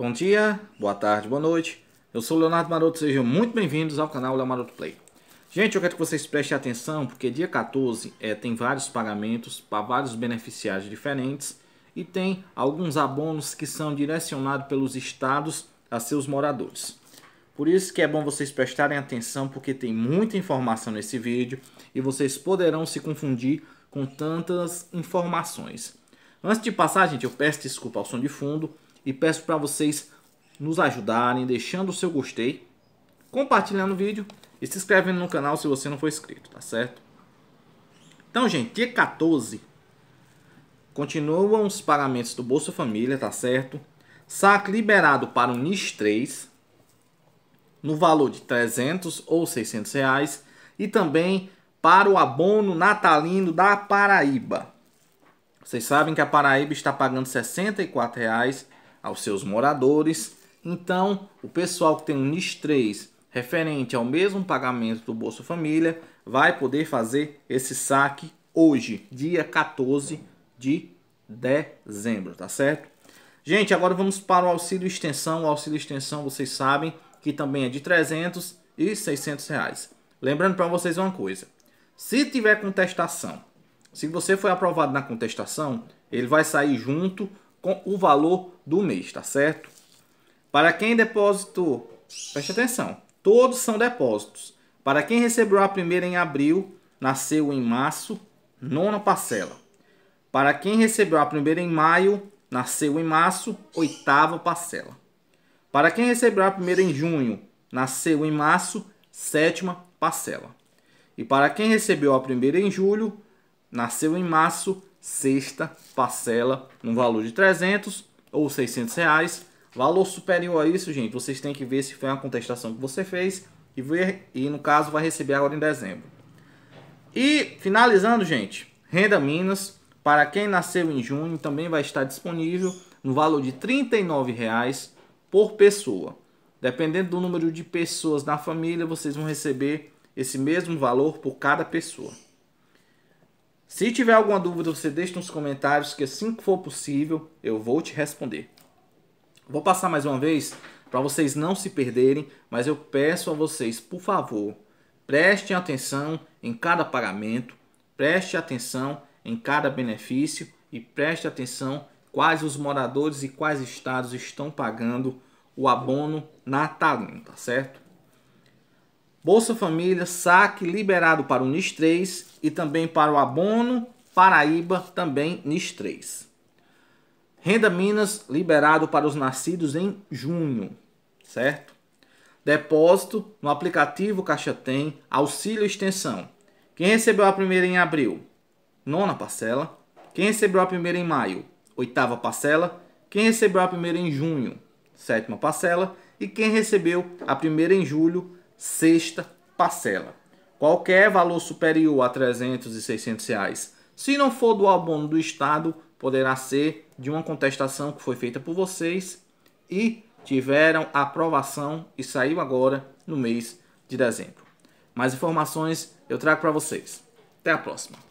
Bom dia, boa tarde, boa noite. Eu sou o Leonardo Maroto, sejam muito bem-vindos ao canal Leonardo Maroto Play. Gente, eu quero que vocês prestem atenção porque dia 14 é, tem vários pagamentos para vários beneficiários diferentes e tem alguns abonos que são direcionados pelos estados a seus moradores. Por isso que é bom vocês prestarem atenção porque tem muita informação nesse vídeo e vocês poderão se confundir com tantas informações. Antes de passar, gente, eu peço desculpa ao som de fundo e peço para vocês nos ajudarem deixando o seu gostei, compartilhando o vídeo e se inscrevendo no canal se você não for inscrito, tá certo? Então, gente, dia 14 continuam os pagamentos do Bolsa Família, tá certo? Saque liberado para o NIS 3 no valor de 300 ou 600 reais e também para o abono natalino da Paraíba. Vocês sabem que a Paraíba está pagando R$ 64,00 aos seus moradores. Então, o pessoal que tem um NIS 3 referente ao mesmo pagamento do Bolsa Família vai poder fazer esse saque hoje, dia 14 de dezembro, tá certo? Gente, agora vamos para o auxílio extensão. O auxílio extensão, vocês sabem que também é de 300 e 600 reais. Lembrando para vocês uma coisa: se tiver contestação, se você foi aprovado na contestação, ele vai sair junto com o valor do mês, tá certo? Para quem depositou, preste atenção, todos são depósitos. Para quem recebeu a primeira em abril, nasceu em março, nona parcela. Para quem recebeu a primeira em maio, nasceu em março, oitava parcela. Para quem recebeu a primeira em junho, nasceu em março, sétima parcela. E para quem recebeu a primeira em julho, nasceu em março, sexta parcela no valor de 300 ou 600 reais. Valor superior a isso, gente, vocês têm que ver se foi uma contestação que você fez e, ver, e no caso vai receber agora em dezembro. E finalizando, gente, Renda Minas, para quem nasceu em junho, também vai estar disponível no valor de R$ 39,00 por pessoa. Dependendo do número de pessoas na família, vocês vão receber esse mesmo valor por cada pessoa. Se tiver alguma dúvida, você deixa nos comentários que assim que for possível, eu vou te responder. Vou passar mais uma vez para vocês não se perderem, mas eu peço a vocês, por favor, prestem atenção em cada pagamento, preste atenção em cada benefício e preste atenção quais os moradores e quais estados estão pagando o abono natalino, tá certo? Bolsa Família, saque liberado para o NIS 3 e também para o abono Paraíba, também NIS 3. Renda Minas liberado para os nascidos em junho, certo? Depósito no aplicativo Caixa Tem, auxílio extensão. Quem recebeu a primeira em abril? Nona parcela. Quem recebeu a primeira em maio? Oitava parcela. Quem recebeu a primeira em junho? Sétima parcela. E quem recebeu a primeira em julho? sexta parcela. Qualquer valor superior a 300 e 600 reais, se não for do abono do Estado, poderá ser de uma contestação que foi feita por vocês e tiveram aprovação e saiu agora no mês de dezembro. Mais informações eu trago para vocês. Até a próxima.